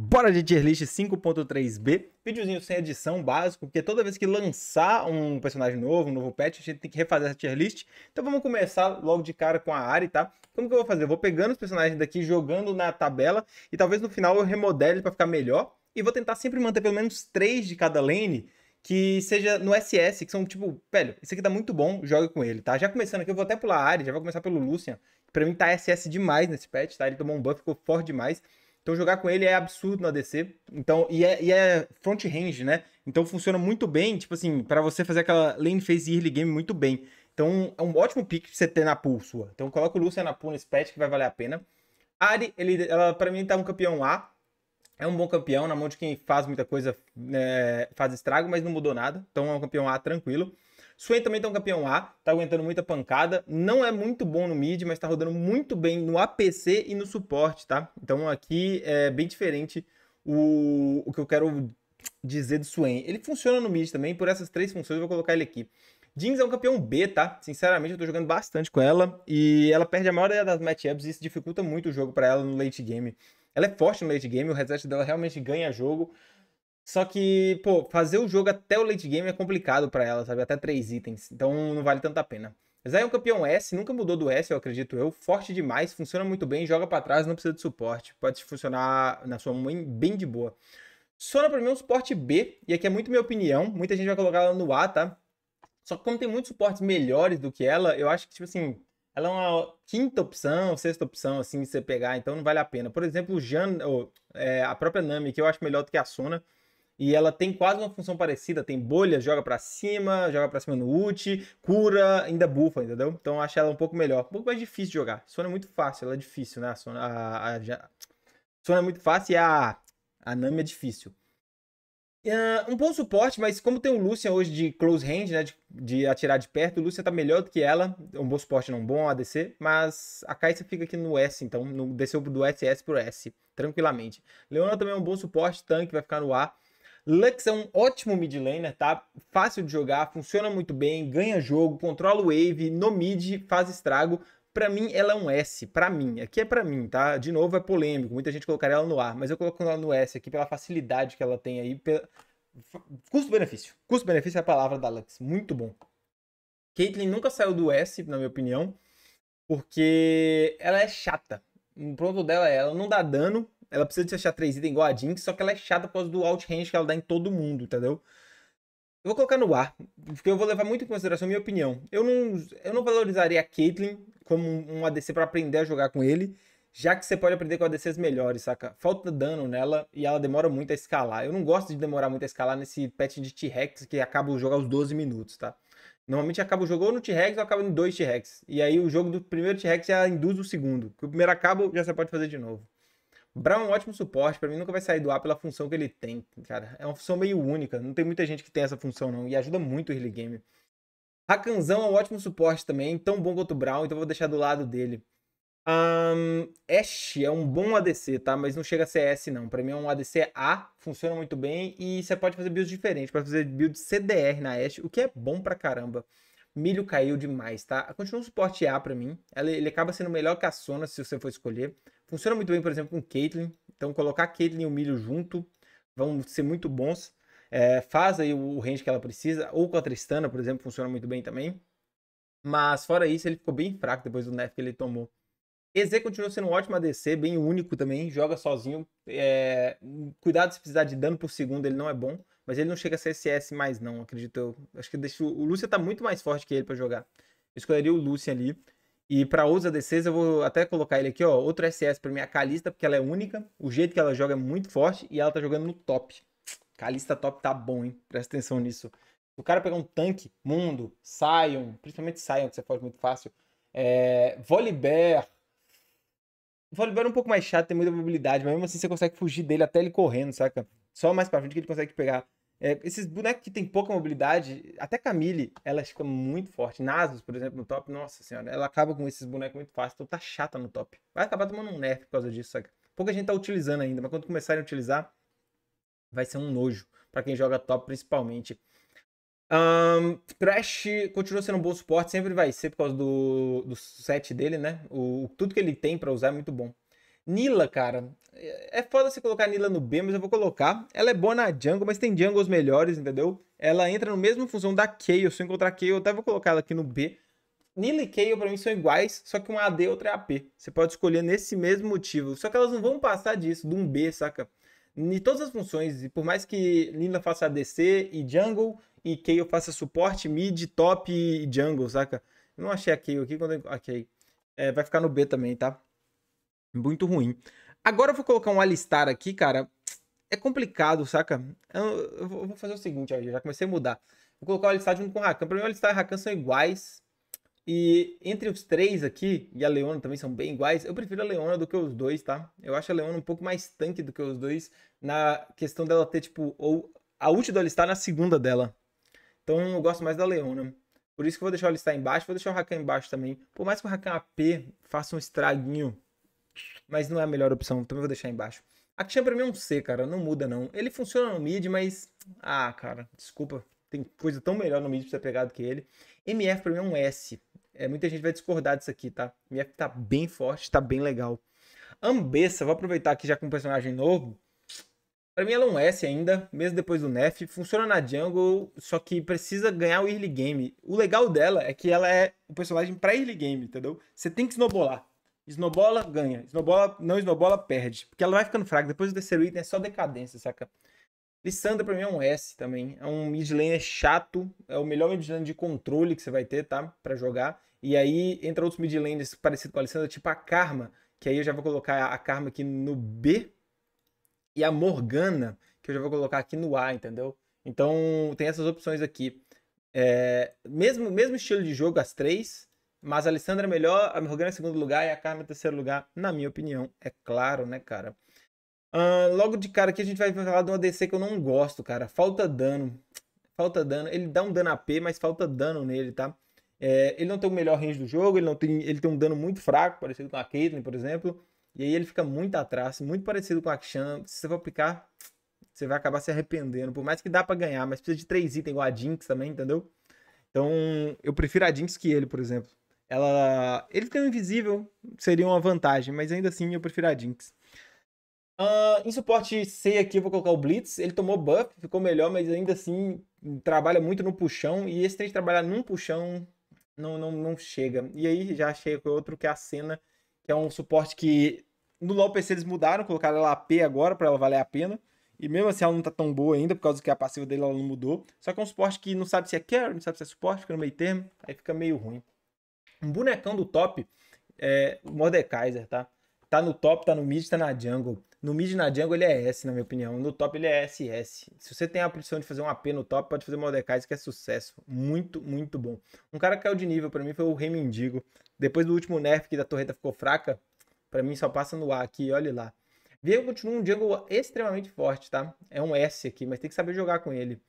Bora de tier list 5.3b, videozinho sem edição básico, porque toda vez que lançar um personagem novo, um novo patch, a gente tem que refazer essa tier list. Então vamos começar logo de cara com a Ari, tá? Como que eu vou fazer? Eu vou pegando os personagens daqui, jogando na tabela e talvez no final eu remodele para ficar melhor e vou tentar sempre manter pelo menos 3 de cada lane que seja no SS, que são tipo, velho, isso aqui tá muito bom, joga com ele, tá? Já começando aqui, eu vou até pular a Ari, já vou começar pelo Lucian, que pra mim tá SS demais nesse patch, tá? Ele tomou um buff, ficou forte demais. Então jogar com ele é absurdo na DC. Então, e é, e é front range, né? Então funciona muito bem, tipo assim, para você fazer aquela lane phase early game muito bem. Então é um ótimo pick pra você ter na pool sua. Então coloca o Lúcia na pool nesse patch que vai valer a pena. Ari, ele, ela para mim tá um campeão A. É um bom campeão, na mão de quem faz muita coisa, é, faz estrago, mas não mudou nada. Então é um campeão A tranquilo. Swain também tá um campeão A, tá aguentando muita pancada, não é muito bom no mid, mas tá rodando muito bem no APC e no suporte, tá? Então aqui é bem diferente o, o que eu quero dizer do Swain. Ele funciona no mid também, por essas três funções eu vou colocar ele aqui. Jeans é um campeão B, tá? Sinceramente, eu tô jogando bastante com ela e ela perde a maioria das matchups e isso dificulta muito o jogo para ela no late game. Ela é forte no late game, o reset dela realmente ganha jogo, só que, pô, fazer o jogo até o late game é complicado para ela, sabe? Até três itens. Então não vale tanto a pena. É um campeão S, nunca mudou do S, eu acredito eu. Forte demais, funciona muito bem, joga para trás, não precisa de suporte. Pode funcionar na sua mãe bem de boa. Sona pra mim é um suporte B, e aqui é muito minha opinião. Muita gente vai colocar ela no A, tá? Só que como tem muitos suportes melhores do que ela, eu acho que, tipo assim, ela é uma quinta opção, sexta opção, assim, de você pegar, então não vale a pena. Por exemplo, o Jan, ou, é, a própria Nami, que eu acho melhor do que a Sona e ela tem quase uma função parecida, tem bolha, joga para cima, joga para cima no ult, cura, ainda bufa, entendeu? Então acho ela um pouco melhor, um pouco mais difícil de jogar. Sona é muito fácil, ela é difícil, né? Sona, a, a, já... Sona é muito fácil e a, a Nami é difícil. Uh, um bom suporte, mas como tem o Lucian hoje de close range, né, de, de atirar de perto, o Lucian tá melhor do que ela. Um bom suporte não bom, ADC, mas a Kai'Sa fica aqui no S, então no, desceu do SS pro S, tranquilamente. Leona também é um bom suporte, tanque, vai ficar no A. Lux é um ótimo mid laner, tá? Fácil de jogar, funciona muito bem, ganha jogo, controla o wave, no mid, faz estrago. Pra mim, ela é um S. Pra mim. Aqui é pra mim, tá? De novo, é polêmico. Muita gente colocaria ela no A, mas eu coloco ela no S aqui pela facilidade que ela tem aí. Pela... Custo-benefício. Custo-benefício é a palavra da Lux. Muito bom. Caitlyn nunca saiu do S, na minha opinião, porque ela é chata. O pronto dela é, ela não dá dano, ela precisa de achar 3 itens igual a Jinx, só que ela é chata por causa do outrange que ela dá em todo mundo, entendeu? Eu vou colocar no ar, porque eu vou levar muito em consideração a minha opinião. Eu não, eu não valorizaria a Caitlyn como um ADC para aprender a jogar com ele, já que você pode aprender com ADCs melhores, saca? Falta dano nela e ela demora muito a escalar. Eu não gosto de demorar muito a escalar nesse patch de T-Rex que acaba o jogo aos 12 minutos, tá? Normalmente acaba o jogo ou no T-Rex ou acaba em dois T-Rex. E aí o jogo do primeiro T-Rex já induz o segundo. Que o primeiro acaba, já você pode fazer de novo. Brown é um ótimo suporte, para mim nunca vai sair do ar pela função que ele tem, cara. É uma função meio única, não tem muita gente que tem essa função não, e ajuda muito o early game. Rakanzão é um ótimo suporte também, tão bom quanto o Brown, então vou deixar do lado dele. Um, Ashe é um bom ADC, tá? Mas não chega a ser S, não. Pra mim é um ADC A, funciona muito bem e você pode fazer builds diferentes. Pode fazer build CDR na Ashe, o que é bom pra caramba. Milho caiu demais, tá? Continua um suporte A para mim. ele acaba sendo melhor que a Sona, se você for escolher. Funciona muito bem, por exemplo, com Caitlyn. Então, colocar Caitlyn e o milho junto vão ser muito bons. É, faz aí o range que ela precisa. Ou com a Tristana, por exemplo, funciona muito bem também. Mas fora isso, ele ficou bem fraco depois do nerf que ele tomou. EZ continua sendo um ótimo ADC, bem único também, joga sozinho. É... Cuidado se precisar de dano por segundo, ele não é bom. Mas ele não chega a ser SS mais, não, acredito eu. Acho que deixo... o Lúcia tá muito mais forte que ele para jogar. Eu escolheria o Lúcia ali. E para outros ADCs, eu vou até colocar ele aqui, ó. Outro SS para mim é a Kalista, porque ela é única. O jeito que ela joga é muito forte e ela tá jogando no top. Kalista top tá bom, hein? Presta atenção nisso. O cara pegar um tanque, mundo, Sion, principalmente Sion, que você pode muito fácil. É, Volibear. Volibear é um pouco mais chato, tem muita mobilidade, mas mesmo assim você consegue fugir dele até ele correndo, saca? Só mais pra frente que ele consegue pegar é, esses bonecos que tem pouca mobilidade, até Camille, ela fica muito forte. Nasus, por exemplo, no top, nossa senhora, ela acaba com esses bonecos muito fácil, então tá chata no top. Vai acabar tomando um nerf por causa disso, sabe? Pouca gente tá utilizando ainda, mas quando começarem a utilizar, vai ser um nojo para quem joga top principalmente. Um, Thresh continua sendo um bom suporte, sempre vai ser por causa do, do set dele, né? O, tudo que ele tem para usar é muito bom. Nila, cara. É foda você colocar Nila no B, mas eu vou colocar. Ela é boa na jungle, mas tem jungles melhores, entendeu? Ela entra no mesmo função da Kayle. Se eu encontrar Kayle, eu até vou colocar ela aqui no B. Nila e Kayle, pra mim, são iguais, só que um AD e outra é AP. Você pode escolher nesse mesmo motivo. Só que elas não vão passar disso, de um B, saca? Em todas as funções, e por mais que Nila faça ADC e jungle, e Kayle faça suporte, mid, top e jungle, saca? Eu não achei a Kayle aqui quando eu... Ok. É, vai ficar no B também, tá? muito ruim. Agora eu vou colocar um alistar aqui, cara. É complicado, saca? Eu, eu vou fazer o seguinte, já comecei a mudar. Vou colocar o alistar junto com o Rakan. Pra mim, o alistar e o Rakan são iguais. E entre os três aqui, e a Leona também são bem iguais, eu prefiro a Leona do que os dois, tá? Eu acho a Leona um pouco mais tanque do que os dois na questão dela ter, tipo, ou a ult do Alistar na segunda dela. Então eu gosto mais da Leona. Por isso que eu vou deixar o Alistar embaixo, vou deixar o Rakan embaixo também. Por mais que o Rakan AP faça um estraguinho mas não é a melhor opção. Também vou deixar embaixo. A Action pra mim é um C, cara. Não muda, não. Ele funciona no mid, mas. Ah, cara, desculpa. Tem coisa tão melhor no mid pra você pegar do que ele. MF pra mim é um S. É, muita gente vai discordar disso aqui, tá? MF tá bem forte, tá bem legal. Ambessa, vou aproveitar aqui já com um personagem novo. Pra mim ela é um S ainda, mesmo depois do Nef. Funciona na jungle, só que precisa ganhar o early game. O legal dela é que ela é um personagem pra early game, entendeu? Você tem que snowbolar. Snowbola, ganha. Snowbola, não snowbola, perde. Porque ela vai ficando fraca. Depois do terceiro item é só decadência, saca? Lissandra pra mim é um S também. É um mid laner é chato. É o melhor mid laner de controle que você vai ter, tá? Pra jogar. E aí entra outros mid laners parecidos com a Lissandra, tipo a Karma. Que aí eu já vou colocar a Karma aqui no B. E a Morgana, que eu já vou colocar aqui no A, entendeu? Então tem essas opções aqui. É, mesmo, mesmo estilo de jogo, as três. Mas a Alessandra é melhor, a Morgana é segundo lugar e a Carmen em é terceiro lugar, na minha opinião. É claro, né, cara? Uh, logo de cara aqui a gente vai falar de uma DC que eu não gosto, cara. Falta dano. Falta dano. Ele dá um dano AP, mas falta dano nele, tá? É, ele não tem o melhor range do jogo, ele, não tem, ele tem um dano muito fraco, parecido com a Caitlyn, por exemplo. E aí ele fica muito atrás, muito parecido com a Kshan. Se você for aplicar, você vai acabar se arrependendo. Por mais que dá para ganhar, mas precisa de três itens, igual a Jinx também, entendeu? Então, eu prefiro a Jinx que ele, por exemplo. Ela. Ele um invisível seria uma vantagem, mas ainda assim eu prefiro a Jinx. Uh, em suporte C aqui eu vou colocar o Blitz. Ele tomou buff, ficou melhor, mas ainda assim trabalha muito no puxão. E esse tem que trabalhar num puxão não, não, não chega. E aí já chega outro que é a cena, que é um suporte que no LoL PC eles mudaram, colocaram ela AP agora para ela valer a pena. E mesmo assim ela não tá tão boa ainda, por causa que a passiva dele ela não mudou. Só que é um suporte que não sabe se é carry não sabe se é suporte, fica no meio termo, aí fica meio ruim. Um bonecão do top é o Mordekaiser, tá? Tá no top, tá no mid, tá na jungle. No mid na jungle ele é S, na minha opinião. No top ele é SS. Se você tem a opção de fazer um AP no top, pode fazer Mordekaiser, que é sucesso. Muito, muito bom. Um cara que caiu de nível para mim foi o Rei Mendigo. Depois do último nerf que da torreta ficou fraca, para mim só passa no A aqui, olhe lá. Viego continua um jungle extremamente forte, tá? É um S aqui, mas tem que saber jogar com ele.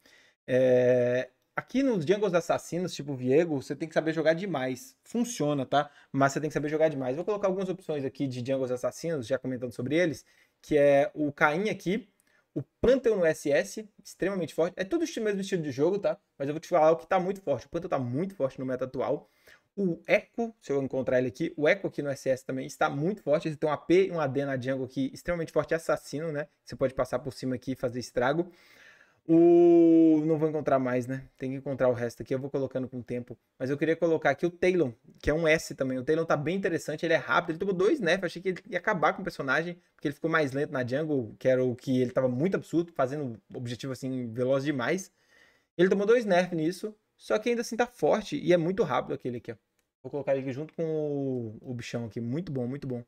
É... Aqui nos Jungles Assassinos, tipo Viego, você tem que saber jogar demais. Funciona, tá? Mas você tem que saber jogar demais. Vou colocar algumas opções aqui de Jungles Assassinos, já comentando sobre eles, que é o Caim aqui, o Pantheon no SS, extremamente forte. É tudo o mesmo estilo de jogo, tá? Mas eu vou te falar o que tá muito forte. O Pantheon tá muito forte no meta atual. O Echo, se eu encontrar ele aqui, o Echo aqui no SS também está muito forte. Ele tem um AP e um AD na jungle aqui, extremamente forte assassino, né? Você pode passar por cima aqui e fazer estrago. O. Não vou encontrar mais, né? Tem que encontrar o resto aqui. Eu vou colocando com o tempo. Mas eu queria colocar aqui o Taylon, que é um S também. O Taylon tá bem interessante, ele é rápido. Ele tomou dois nerfs. Achei que ele ia acabar com o personagem, porque ele ficou mais lento na jungle, que era o que ele tava muito absurdo, fazendo objetivo assim, veloz demais. Ele tomou dois nerfs nisso, só que ainda assim tá forte e é muito rápido aquele aqui, ó. Vou colocar ele aqui junto com o, o bichão aqui. Muito bom, muito bom.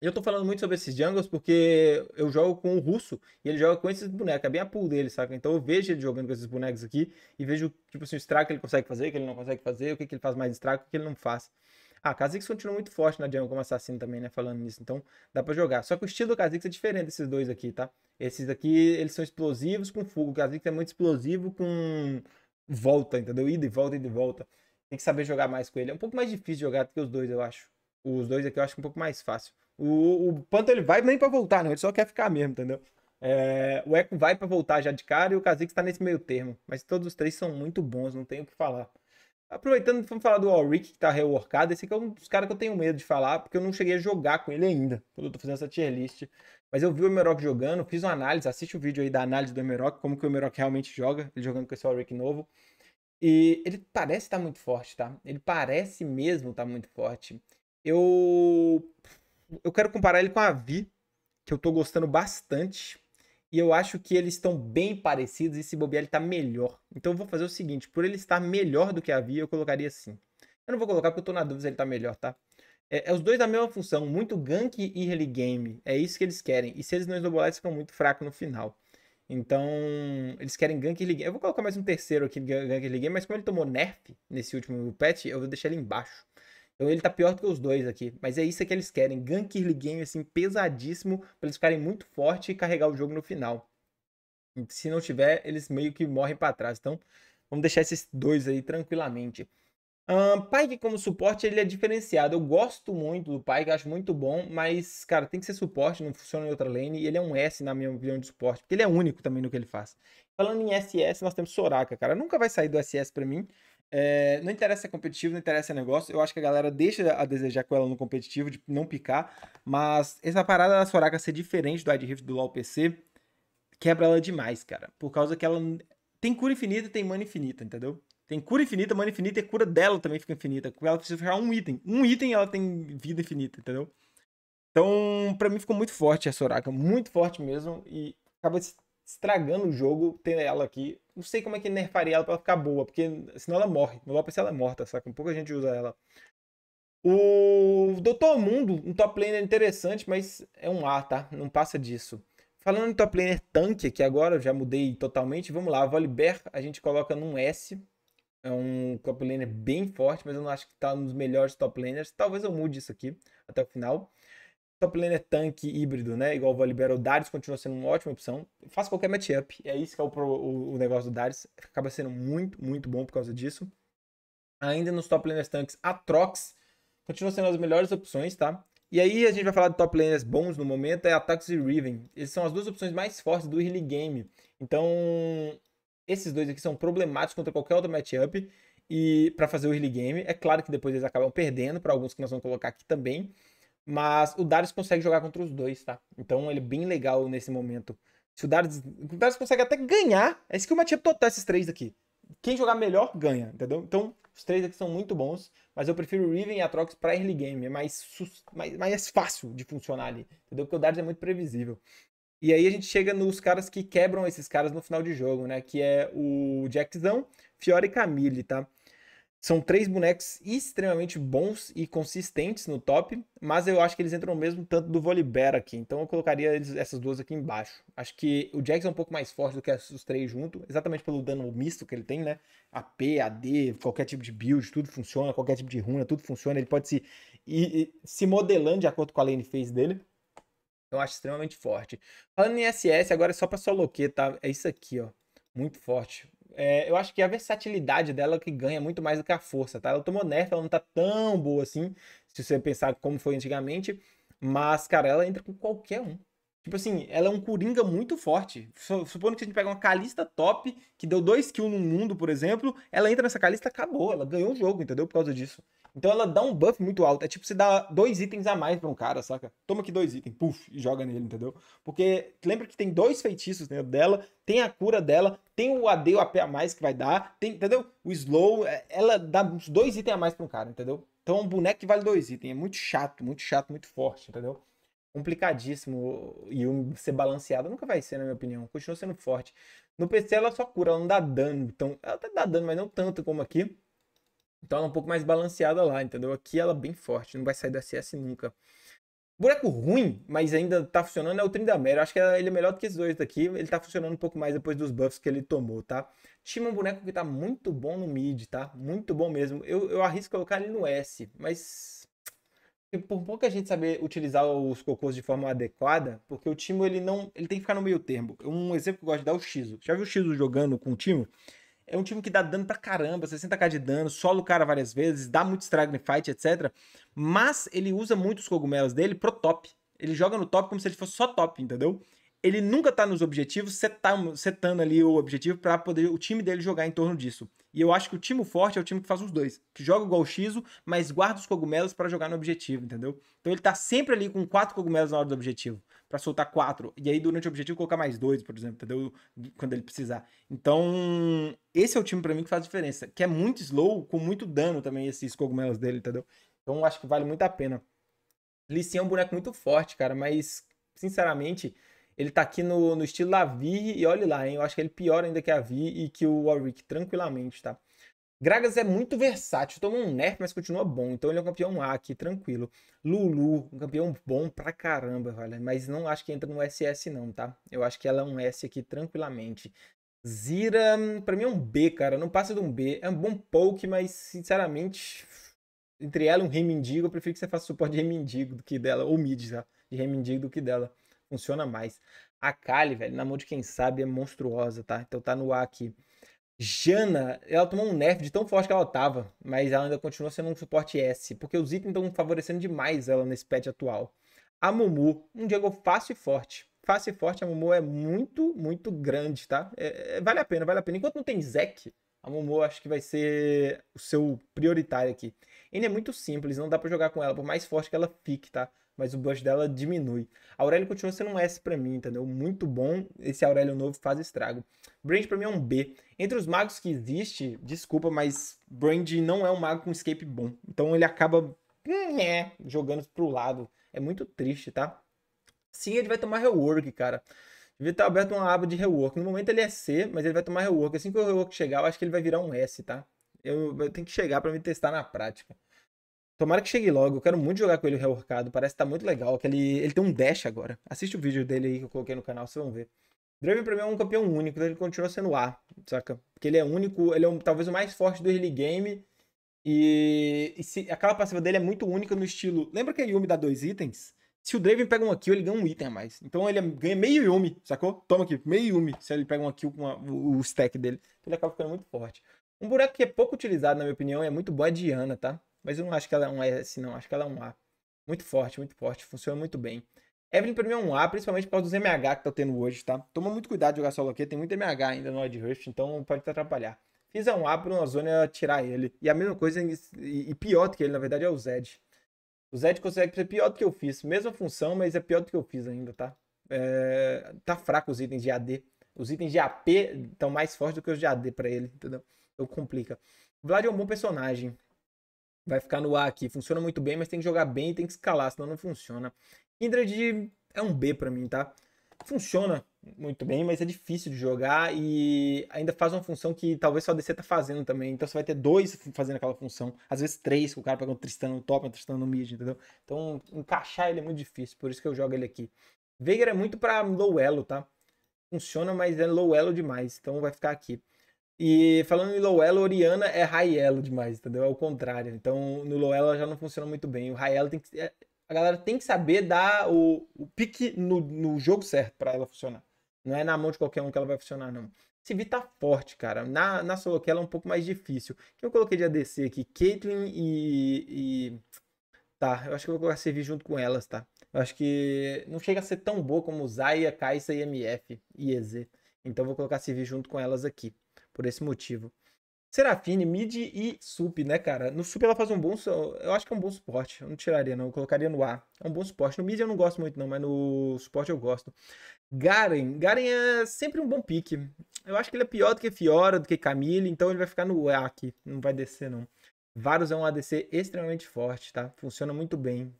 Eu tô falando muito sobre esses jungles porque eu jogo com o russo e ele joga com esses bonecos. É bem a pool dele, saca? Então eu vejo ele jogando com esses bonecos aqui e vejo, tipo assim, o estrago que ele consegue fazer, que ele não consegue fazer, o que, que ele faz mais estrago, o que, ele não faz. Ah, Kha'Zix continua muito forte na jungle como assassino também, né? Falando nisso, então dá pra jogar. Só que o estilo do Kha'Zix é diferente desses dois aqui, tá? Esses aqui eles são explosivos com fogo. O Kha'Zix é muito explosivo com volta, entendeu? Ida e volta, ida e volta. Tem que saber jogar mais com ele. É um pouco mais difícil jogar do que os dois, eu acho. Os dois aqui eu acho é um pouco mais fácil. O, o Panther ele vai nem para voltar, não. Ele só quer ficar mesmo, entendeu? É, o Echo vai para voltar já de cara e o Kha'Zix está nesse meio termo. Mas todos os três são muito bons, não tenho o que falar. Aproveitando, vamos falar do Ulrich, que tá reworkado. Esse aqui é um dos caras que eu tenho medo de falar, porque eu não cheguei a jogar com ele ainda, quando eu tô fazendo essa tier list. Mas eu vi o Emerok jogando, fiz uma análise, assiste o vídeo aí da análise do Emerok, como que o Emerok realmente joga, ele jogando com esse Ulrich novo. E ele parece estar tá muito forte, tá? Ele parece mesmo estar tá muito forte. Eu eu quero comparar ele com a Vi, que eu tô gostando bastante. E eu acho que eles estão bem parecidos e se bobear ele tá melhor. Então eu vou fazer o seguinte, por ele estar melhor do que a Vi, eu colocaria assim. Eu não vou colocar porque eu tô na dúvida se ele tá melhor, tá? É, é os dois da mesma função, muito gank e early game. É isso que eles querem. E se eles não esnobolarem, eles ficam muito fracos no final. Então, eles querem gank early game. Eu vou colocar mais um terceiro aqui, gank early game, mas como ele tomou nerf nesse último patch, eu vou deixar ele embaixo. Então ele tá pior do que os dois aqui. Mas é isso que eles querem. Gank early game, assim, pesadíssimo, pra eles ficarem muito forte e carregar o jogo no final. Se não tiver, eles meio que morrem para trás. Então, vamos deixar esses dois aí tranquilamente. Um, Pyke como suporte, ele é diferenciado. Eu gosto muito do Pyke, acho muito bom, mas, cara, tem que ser suporte, não funciona em outra lane, e ele é um S, na minha opinião, de suporte, porque ele é único também no que ele faz. Falando em SS, nós temos Soraka, cara. Nunca vai sair do SS pra mim. É, não interessa ser é competitivo, não interessa é negócio. Eu acho que a galera deixa a desejar com ela no competitivo, de não picar. Mas essa parada da Soraka ser diferente do Wide Rift do LoL PC quebra ela demais, cara. Por causa que ela tem cura infinita e tem mana infinita, entendeu? Tem cura infinita, mana infinita e cura dela também fica infinita. Ela precisa fechar um item. Um item ela tem vida infinita, entendeu? Então, para mim ficou muito forte a Soraka, muito forte mesmo. E acaba estragando o jogo ter ela aqui. Não sei como é que nerfaria ela pra ela ficar boa, porque senão ela morre. No Lopes é ela é morta, saca? Pouca gente usa ela. O Doutor Mundo, um top laner interessante, mas é um A, tá? Não passa disso. Falando em top laner tanque, que agora eu já mudei totalmente, vamos lá. A Volibear a gente coloca num S. É um top laner bem forte, mas eu não acho que tá nos melhores top laners. Talvez eu mude isso aqui até o final top lane é tanque híbrido, né? Igual o Volibear, o Darius continua sendo uma ótima opção. Faz qualquer matchup. É isso que é o, o, o, negócio do Darius. Acaba sendo muito, muito bom por causa disso. Ainda nos top laners tanques, a Trox continua sendo as melhores opções, tá? E aí a gente vai falar de top laners bons no momento, é Atax e Riven. Eles são as duas opções mais fortes do early game. Então, esses dois aqui são problemáticos contra qualquer outro matchup e para fazer o early game. É claro que depois eles acabam perdendo para alguns que nós vamos colocar aqui também. Mas o Darius consegue jogar contra os dois, tá? Então ele é bem legal nesse momento. Se o Darius, o Darius consegue até ganhar, é isso que o matchup total esses três aqui. Quem jogar melhor ganha, entendeu? Então os três aqui são muito bons, mas eu prefiro o Riven e a Trox para early game. É mais, mais, mais fácil de funcionar ali, entendeu? Porque o Darius é muito previsível. E aí a gente chega nos caras que quebram esses caras no final de jogo, né? Que é o Jackzão, Fiore e Camille, tá? São três bonecos extremamente bons e consistentes no top, mas eu acho que eles entram no mesmo tanto do Volibear aqui, então eu colocaria eles, essas duas aqui embaixo. Acho que o Jax é um pouco mais forte do que os três juntos, exatamente pelo dano misto que ele tem, né? AP, AD, qualquer tipo de build, tudo funciona, qualquer tipo de runa, tudo funciona, ele pode se, se modelando de acordo com a lane phase dele. Eu acho extremamente forte. Falando em SS, agora é só pra solo que tá? É isso aqui, ó. Muito forte é, eu acho que é a versatilidade dela que ganha muito mais do que a força, tá? Ela tomou nerf, ela não tá tão boa assim, se você pensar como foi antigamente. Mas, cara, ela entra com qualquer um. Tipo assim, ela é um coringa muito forte. Supondo que a gente pega uma calista top, que deu 2 kills no mundo, por exemplo, ela entra nessa calista, acabou. Ela ganhou o jogo, entendeu? Por causa disso. Então ela dá um buff muito alto. É tipo você dá dois itens a mais pra um cara, saca? Toma aqui dois itens, puf, e joga nele, entendeu? Porque lembra que tem dois feitiços dentro né, dela, tem a cura dela, tem o AD o AP a mais que vai dar, tem, entendeu? O slow, é, ela dá uns dois itens a mais pra um cara, entendeu? Então é um boneco que vale dois itens. É muito chato, muito chato, muito forte, entendeu? complicadíssimo e ser balanceado nunca vai ser, na minha opinião. Continua sendo forte. No PC ela só cura, ela não dá dano. Então, ela até dá dano, mas não tanto como aqui. Então ela é um pouco mais balanceada lá, entendeu? Aqui ela é bem forte, não vai sair da CS nunca. Buraco ruim, mas ainda tá funcionando, é o Trindamero. Acho que ele é melhor do que esses dois daqui. Ele tá funcionando um pouco mais depois dos buffs que ele tomou, tá? Shima é um boneco que tá muito bom no mid, tá? Muito bom mesmo. Eu, eu arrisco colocar ele no S, mas... É por pouca gente saber utilizar os cocôs de forma adequada, porque o Timo, ele não... Ele tem que ficar no meio termo. Um exemplo que eu gosto de dar é o Shizu. Já viu o Shizu jogando com o Timo? É um time que dá dano pra caramba, 60k de dano, solo o cara várias vezes, dá muito estrago em fight, etc. Mas ele usa muito os cogumelos dele pro top. Ele joga no top como se ele fosse só top, entendeu? Ele nunca tá nos objetivos, setando, tá setando ali o objetivo para poder o time dele jogar em torno disso. E eu acho que o time forte é o time que faz os dois, que joga igual o Shizu, mas guarda os cogumelos para jogar no objetivo, entendeu? Então ele tá sempre ali com quatro cogumelos na hora do objetivo para soltar quatro. E aí, durante o objetivo, colocar mais dois, por exemplo, entendeu? Quando ele precisar. Então, esse é o time para mim que faz diferença. Que é muito slow, com muito dano também, esses cogumelos dele, entendeu? Então, acho que vale muito a pena. Lissin é um boneco muito forte, cara, mas, sinceramente, ele tá aqui no, no estilo Avi e olhe lá, hein? Eu acho que ele é pior ainda que a Vi e que o Warwick, tranquilamente, tá? Gragas é muito versátil, toma um nerf, mas continua bom. Então ele é um campeão A aqui, tranquilo. Lulu, um campeão bom pra caramba, velho. Mas não acho que entra no SS não, tá? Eu acho que ela é um S aqui tranquilamente. Zira, pra mim é um B, cara. Não passa de um B. É um bom poke, mas sinceramente, entre ela e um rei mendigo, eu prefiro que você faça suporte de rei mendigo do que dela. Ou mid, tá? De rei mendigo do que dela. Funciona mais. A Kali, velho, na mão de quem sabe, é monstruosa, tá? Então tá no A aqui. Jana, ela tomou um nerf de tão forte que ela tava, mas ela ainda continua sendo um suporte S, porque os itens estão favorecendo demais ela nesse patch atual. A Mumu, um jogo fácil e forte. Fácil e forte, a Mumu é muito, muito grande, tá? É, é, vale a pena, vale a pena. Enquanto não tem Zek, a Mumu acho que vai ser o seu prioritário aqui. Ele é muito simples, não dá para jogar com ela, por mais forte que ela fique, tá? mas o blush dela diminui. A Aurélio continua sendo um S para mim, entendeu? Muito bom, esse Aurélio novo faz estrago. Brand para mim é um B. Entre os magos que existe, desculpa, mas Brand não é um mago com escape bom. Então ele acaba né, jogando pro lado. É muito triste, tá? Sim, ele vai tomar rework, cara. Devia estar aberto uma aba de rework. No momento ele é C, mas ele vai tomar rework. Assim que o rework chegar, eu acho que ele vai virar um S, tá? Eu, eu tenho que chegar para me testar na prática. Tomara que chegue logo, eu quero muito jogar com ele o parece que tá muito legal, ele, tem um dash agora. Assiste o vídeo dele aí que eu coloquei no canal, vocês vão ver. Draven pra mim é um campeão único, ele continua sendo A, saca? Porque ele é único, ele é um, talvez o mais forte do early game, e, e se, aquela passiva dele é muito única no estilo... Lembra que a Yumi dá dois itens? Se o Draven pega um kill, ele ganha um item a mais. Então ele é, ganha meio Yumi, sacou? Toma aqui, meio Yumi, se ele pega um kill com a, o, o stack dele. Então ele acaba ficando muito forte. Um buraco que é pouco utilizado, na minha opinião, e é muito boa é Diana, tá? mas eu não acho que ela é um S, não. Acho que ela é um A. Muito forte, muito forte. Funciona muito bem. Evelyn pra mim é um A, principalmente por causa dos MH que tá tendo hoje, tá? Toma muito cuidado de jogar solo aqui, tem muito MH ainda no Ed Rush, então pode te atrapalhar. Fiz um A pro zona tirar ele. E a mesma coisa, e pior do que ele, na verdade, é o Zed. O Zed consegue ser pior do que eu fiz. Mesma função, mas é pior do que eu fiz ainda, tá? É... Tá fraco os itens de AD. Os itens de AP estão mais fortes do que os de AD pra ele, entendeu? Então complica. O Vlad é um bom personagem vai ficar no A aqui. Funciona muito bem, mas tem que jogar bem e tem que escalar, senão não funciona. Kindred é um B para mim, tá? Funciona muito bem, mas é difícil de jogar e ainda faz uma função que talvez só a DC tá fazendo também. Então você vai ter dois fazendo aquela função, às vezes três, que o cara pega um Tristan no top, um Tristan no mid, entendeu? Então encaixar ele é muito difícil, por isso que eu jogo ele aqui. Veigar é muito para low elo, tá? Funciona, mas é low elo demais, então vai ficar aqui. E falando em low Oriana é high demais, entendeu? É o contrário. Então, no low ela já não funciona muito bem. O high tem que... É, a galera tem que saber dar o, o pique no, no jogo certo para ela funcionar. Não é na mão de qualquer um que ela vai funcionar, não. Esse Vi tá forte, cara. Na, na solo que ela é um pouco mais difícil. Que eu coloquei de ADC aqui? Caitlyn e, e... Tá, eu acho que eu vou colocar servir junto com elas, tá? Eu acho que não chega a ser tão boa como Zaya, Kaisa, IMF e EZ. Então eu vou colocar servir junto com elas aqui por esse motivo. Serafine, mid e sup, né, cara? No sup ela faz um bom. Eu acho que é um bom suporte. Eu não tiraria, não. Eu colocaria no A. É um bom suporte. No mid eu não gosto muito, não, mas no suporte eu gosto. Garen. Garen é sempre um bom pick. Eu acho que ele é pior do que Fiora, do que Camille, então ele vai ficar no A aqui. Não vai descer, não. Varus é um ADC extremamente forte, tá? Funciona muito bem.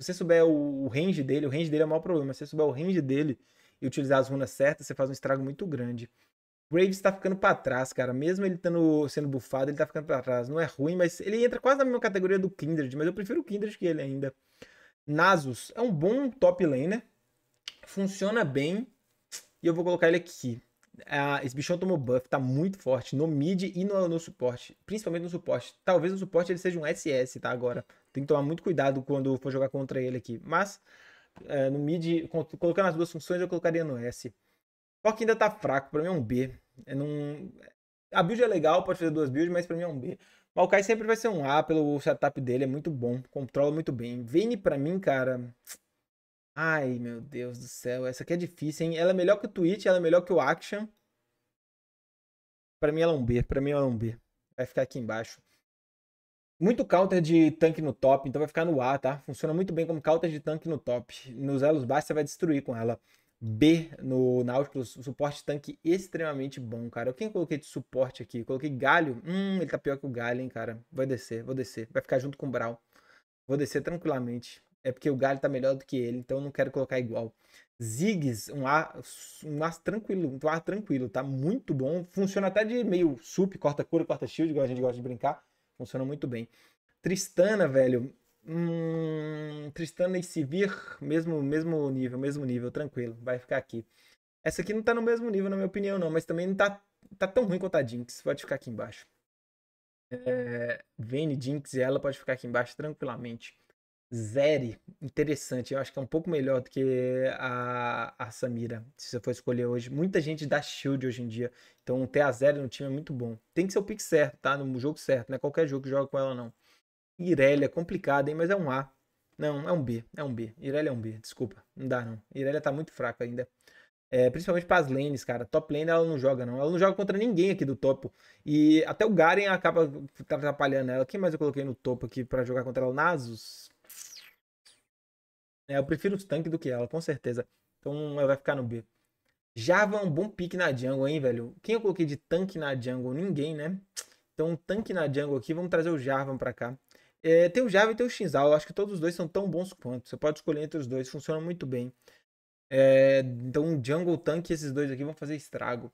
Se você souber o range dele, o range dele é o maior problema. Se você souber o range dele e utilizar as runas certas, você faz um estrago muito grande. Braves tá ficando para trás, cara. Mesmo ele sendo bufado, ele tá ficando para trás. Não é ruim, mas ele entra quase na mesma categoria do Kindred, mas eu prefiro o Kindred que ele ainda. Nasus é um bom top laner. Funciona bem. E eu vou colocar ele aqui. Ah, esse bichão tomou buff, tá muito forte no mid e no, no suporte. Principalmente no suporte. Talvez no suporte ele seja um SS, tá? Agora. Tem que tomar muito cuidado quando for jogar contra ele aqui. Mas é, no mid, colocando as duas funções, eu colocaria no S. Só que ainda tá fraco, pra mim é um B. É num, é, A build é legal, pode fazer duas builds, mas pra mim é um B. Maokai sempre vai ser um A pelo setup dele, é muito bom, controla muito bem. Vayne pra mim, cara... Ai, meu Deus do céu, essa aqui é difícil, hein? Ela é melhor que o Twitch, ela é melhor que o Action. Pra mim ela é um B, pra mim ela é um B. Vai ficar aqui embaixo. Muito counter de tanque no top, então vai ficar no A, tá? Funciona muito bem como counter de tanque no top. Nos elos baixos você vai destruir com ela. B no Nautilus, suporte tanque extremamente bom, cara. Quem coloquei de suporte aqui? Coloquei galho. Hum, ele tá pior que o galho, hein, cara. Vai descer, vou descer. Vai ficar junto com o Brawl. Vou descer tranquilamente. É porque o galho tá melhor do que ele, então eu não quero colocar igual. Ziggs, um ar, um ar tranquilo, um ar tranquilo, tá muito bom. Funciona até de meio sup, corta cura, corta shield, igual a gente gosta de brincar. Funciona muito bem. Tristana, velho, Hum, Tristana e Sivir, mesmo, mesmo nível, mesmo nível, tranquilo, vai ficar aqui. Essa aqui não tá no mesmo nível, na minha opinião, não, mas também não tá, tá tão ruim quanto a Jinx, pode ficar aqui embaixo. É, Vayne, Jinx e ela pode ficar aqui embaixo tranquilamente. Zeri, interessante, eu acho que é um pouco melhor do que a, a Samira, se você for escolher hoje. Muita gente dá shield hoje em dia, então ter a Zeri no time é muito bom. Tem que ser o pick certo, tá? No jogo certo, não é qualquer jogo que joga com ela, não. Irelia, é complicado, hein? Mas é um A. Não, é um B. É um B. Irelia é um B. Desculpa. Não dá, não. Irelia tá muito fraca ainda. É, principalmente as lanes, cara. Top lane ela não joga, não. Ela não joga contra ninguém aqui do topo. E até o Garen acaba atrapalhando ela. Quem mais eu coloquei no topo aqui para jogar contra ela? Nasus? É, eu prefiro os tanques do que ela, com certeza. Então ela vai ficar no B. Java é um bom pick na jungle, hein, velho? Quem eu coloquei de tanque na jungle? Ninguém, né? Então, tanque na jungle aqui, vamos trazer o Jarvan pra cá. É, tem o Java e tem o Shinzal. Eu acho que todos os dois são tão bons quanto. Você pode escolher entre os dois, funciona muito bem. É, então, Jungle Tank esses dois aqui vão fazer estrago.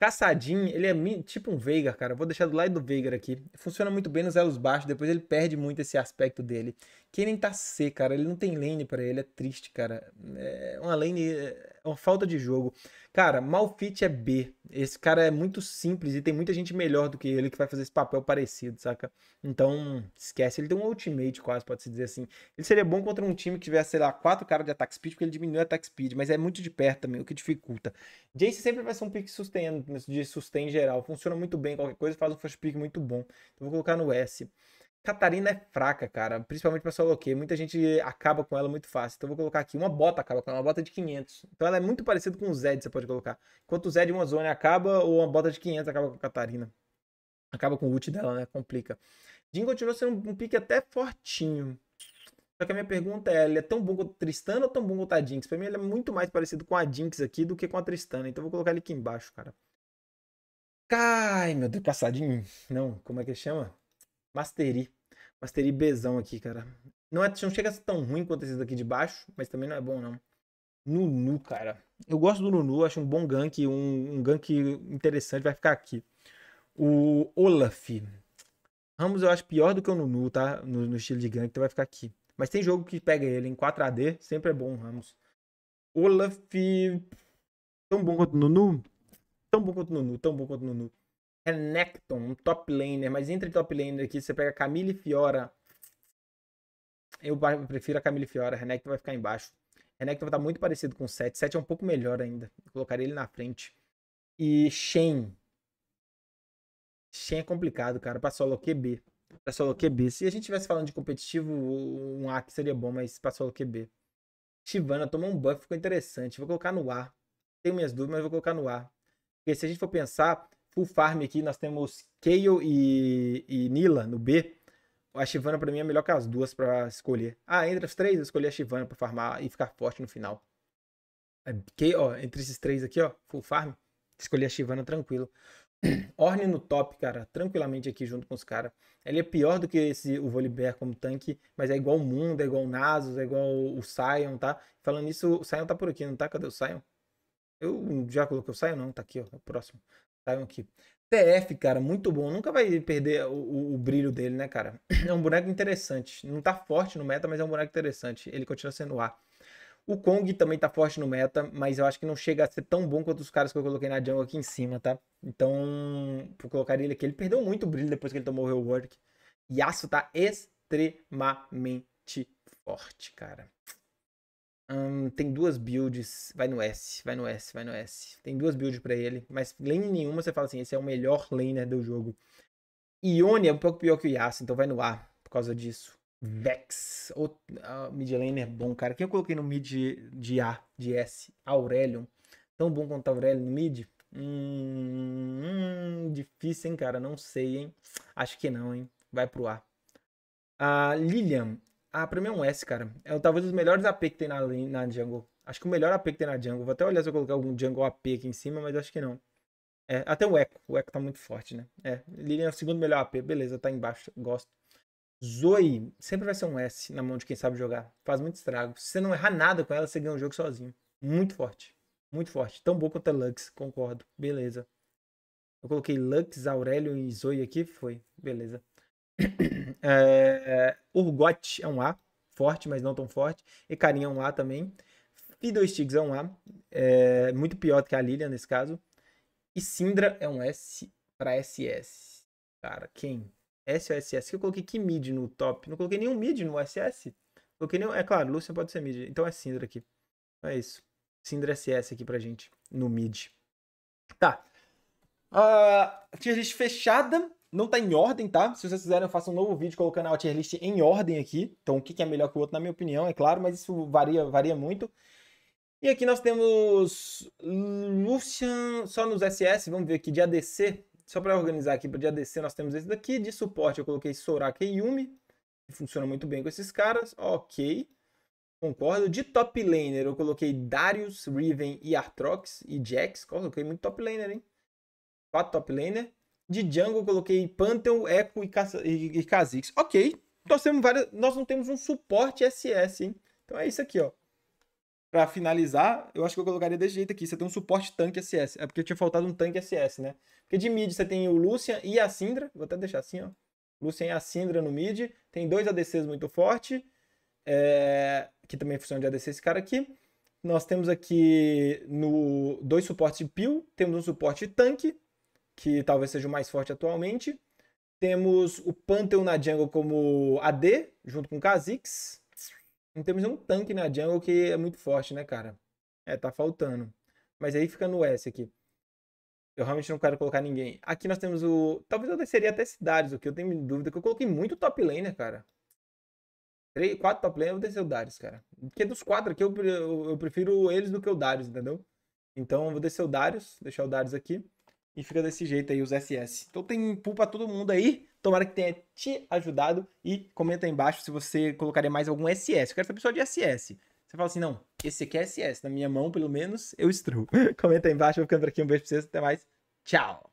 Caçadinho, ele é tipo um Veigar, cara. vou deixar do lado do Veigar aqui. Funciona muito bem nos elos baixos, depois ele perde muito esse aspecto dele. nem tá C, cara. Ele não tem lane para ele, é triste, cara. É uma lane é, é uma falta de jogo. Cara, Malfit é B. Esse cara é muito simples e tem muita gente melhor do que ele que vai fazer esse papel parecido, saca? Então, esquece. Ele tem um ultimate quase, pode-se dizer assim. Ele seria bom contra um time que tivesse, sei lá, quatro caras de attack speed, porque ele diminui o attack speed, mas é muito de perto também, o que dificulta. Jace sempre vai ser um pick sustento, de sustain geral. Funciona muito bem, qualquer coisa faz um first pick muito bom. Então, vou colocar no S. Catarina é fraca, cara, principalmente pra solo queue. Muita gente acaba com ela muito fácil. Então eu vou colocar aqui uma bota acaba com ela, uma bota de 500. Então ela é muito parecida com o Zed, você pode colocar. Enquanto o Zed uma zona acaba, ou uma bota de 500 acaba com a Catarina. Acaba com o ult dela, né? Complica. Jin continua sendo um pique até fortinho. Só que a minha pergunta é, ele é tão bom quanto Tristana ou tão bom quanto a Jinx? Pra mim ele é muito mais parecido com a Jinx aqui do que com a Tristana. Então eu vou colocar ele aqui embaixo, cara. Ai, meu Deus, caçadinho. Não, como é que chama? Mastery. Mastery Bzão aqui, cara. Não, é, não chega a ser tão ruim quanto esse daqui de baixo, mas também não é bom, não. Nunu, cara. Eu gosto do Nunu, acho um bom gank, um, um gank interessante, vai ficar aqui. O Olaf. Ramos eu acho pior do que o Nunu, tá? No, no estilo de gank, então vai ficar aqui. Mas tem jogo que pega ele em 4AD, sempre é bom o Ramos. Olaf. Tão bom quanto o Nunu? Tão bom quanto o Nunu, tão bom quanto o Nunu. Renekton, é um top laner, mas entre top laner aqui você pega Camille Fiora. Eu prefiro a Camille Fiora, Renekton vai ficar embaixo. Renekton vai tá estar muito parecido com o 7, 7 é um pouco melhor ainda. Colocaria ele na frente. E Shen. Shen é complicado, cara, pra solo QB. Pra solo QB. Se a gente estivesse falando de competitivo, um A que seria bom, mas pra solo QB. Chivana tomou um buff, ficou interessante. Vou colocar no A. Tenho minhas dúvidas, mas vou colocar no A. Porque se a gente for pensar, full farm aqui, nós temos Kayle e, e Nila no B. A Shivana pra mim é melhor que as duas pra escolher. Ah, entre as três, eu escolhi a Shivana pra farmar e ficar forte no final. Que, é, ó, entre esses três aqui, ó, full farm, escolhi a Shivana tranquilo. Orne no top, cara, tranquilamente aqui junto com os caras. Ele é pior do que esse o Volibear como tanque, mas é igual o Mundo, é igual o Nasus, é igual o Sion, tá? Falando nisso, o Sion tá por aqui, não tá? Cadê o Sion? Eu já coloquei o Sion? Não, tá aqui, ó, é o próximo. Saiam aqui. TF, cara, muito bom. Nunca vai perder o, o, o, brilho dele, né, cara? É um boneco interessante. Não tá forte no meta, mas é um boneco interessante. Ele continua sendo A. O Kong também tá forte no meta, mas eu acho que não chega a ser tão bom quanto os caras que eu coloquei na jungle aqui em cima, tá? Então, vou colocar ele aqui. Ele perdeu muito brilho depois que ele tomou o rework. Yasuo tá extremamente forte, cara tem duas builds. Vai no S, vai no S, vai no S. Tem duas builds para ele, mas lane nenhuma você fala assim: esse é o melhor laner do jogo. Ione é um pouco pior que o Yas então vai no A por causa disso. Vex, outro, uh, ah, mid laner é bom, cara. Quem eu coloquei no mid de A, de S? Aurelion. Tão bom quanto Aurelion no mid? Hum, hum, difícil, hein, cara? Não sei, hein? Acho que não, hein? Vai pro A. A uh, Lilian a Premium S, cara. É talvez um dos melhores AP que tem na, na Jungle. Acho que o melhor AP que tem na Jungle. Vou até olhar se eu colocar algum Jungle AP aqui em cima, mas acho que não. É, até o Echo. O Echo tá muito forte, né? É, Lilian é o segundo melhor AP. Beleza, tá embaixo. Gosto. Zoe sempre vai ser um S na mão de quem sabe jogar. Faz muito estrago. Se você não errar nada com ela, você ganha o um jogo sozinho. Muito forte. Muito forte. Tão bom quanto a é Lux, concordo. Beleza. Eu coloquei Lux, Aurélio e Zoe aqui. Foi. Beleza. é, Urgot é um A, forte, mas não tão forte. E Carinha é um A também. Fiddlesticks é um A, é, muito pior do que a Lilian nesse caso. E Sindra é um S para SS. Cara, quem? S ou SS? Que eu coloquei que mid no top? Não coloquei nenhum mid no SS? Coloquei nenhum... É claro, Lúcia pode ser mid. Então é Sindra aqui. é isso. Sindra SS aqui pra gente, no mid. Tá. Uh, tinha gente fechada. Não tá em ordem, tá? Se vocês quiserem, eu faço um novo vídeo colocando a tier list em ordem aqui. Então, o que, é melhor que o outro, na minha opinião, é claro, mas isso varia, varia muito. E aqui nós temos Lucian só nos SS, vamos ver aqui de ADC. Só para organizar aqui, de ADC nós temos esse daqui. De suporte eu coloquei Soraka e Yumi, que funciona muito bem com esses caras. Ok, concordo. De top laner eu coloquei Darius, Riven e Arthrox e Jax. Coloquei muito top laner, hein? Quatro top laner de Django eu coloquei Pantheon, Echo e, Caça, e, e Kha'Zix. Ok, nós, temos várias, nós não temos um suporte SS, hein? Então é isso aqui, ó. Pra finalizar, eu acho que eu colocaria desse jeito aqui. Você tem um suporte tanque SS. É porque tinha faltado um tanque SS, né? Porque de mid você tem o Lucian e a Syndra. Vou até deixar assim, ó. Lucian e a Syndra no mid. Tem dois ADCs muito forte. É... Que também funciona de ADC esse cara aqui. Nós temos aqui no dois suportes de Peel. Temos um suporte tanque que talvez seja o mais forte atualmente. Temos o Pantheon na jungle como AD, junto com o Kha'Zix. Não temos nenhum tanque na jungle que é muito forte, né, cara? É, tá faltando. Mas aí fica no S aqui. Eu realmente não quero colocar ninguém. Aqui nós temos o... Talvez eu desceria até cidades, o que eu tenho dúvida. que eu coloquei muito top lane né cara. Três, quatro top lane eu vou descer o Darius, cara. Porque dos quatro aqui, eu, eu, eu prefiro eles do que o Darius, entendeu? Então eu vou descer o Darius, deixar o Darius aqui. E fica desse jeito aí os SS. Então tem pool pra todo mundo aí. Tomara que tenha te ajudado. E comenta aí embaixo se você colocaria mais algum SS. Eu quero saber só de SS. Você fala assim, não, esse aqui é SS. Na minha mão, pelo menos, eu estruo. comenta aí embaixo. Eu vou ficando por aqui. Um beijo pra vocês. Até mais. Tchau.